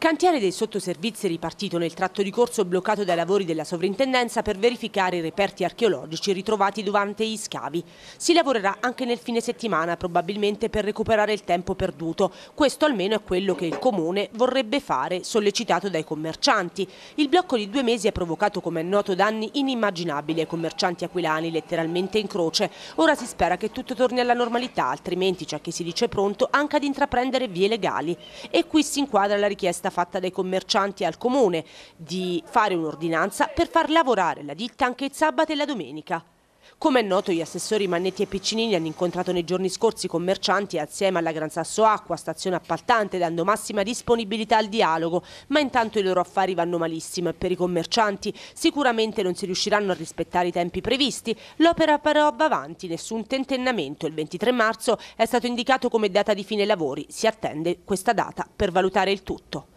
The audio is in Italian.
Cantiere dei sottoservizi ripartito nel tratto di corso bloccato dai lavori della sovrintendenza per verificare i reperti archeologici ritrovati durante gli scavi. Si lavorerà anche nel fine settimana probabilmente per recuperare il tempo perduto. Questo almeno è quello che il Comune vorrebbe fare, sollecitato dai commercianti. Il blocco di due mesi ha provocato come è noto danni inimmaginabili ai commercianti aquilani, letteralmente in croce. Ora si spera che tutto torni alla normalità, altrimenti c'è chi si dice pronto anche ad intraprendere vie legali. E qui si inquadra la richiesta richiesta fatta dai commercianti al comune di fare un'ordinanza per far lavorare la ditta anche il sabato e la domenica. Come è noto, gli assessori Mannetti e Piccinini hanno incontrato nei giorni scorsi i commercianti assieme alla Gran Sasso Acqua, stazione appaltante, dando massima disponibilità al dialogo, ma intanto i loro affari vanno malissimo e per i commercianti sicuramente non si riusciranno a rispettare i tempi previsti. L'opera però va avanti, nessun tentennamento. Il 23 marzo è stato indicato come data di fine lavori, si attende questa data per valutare il tutto.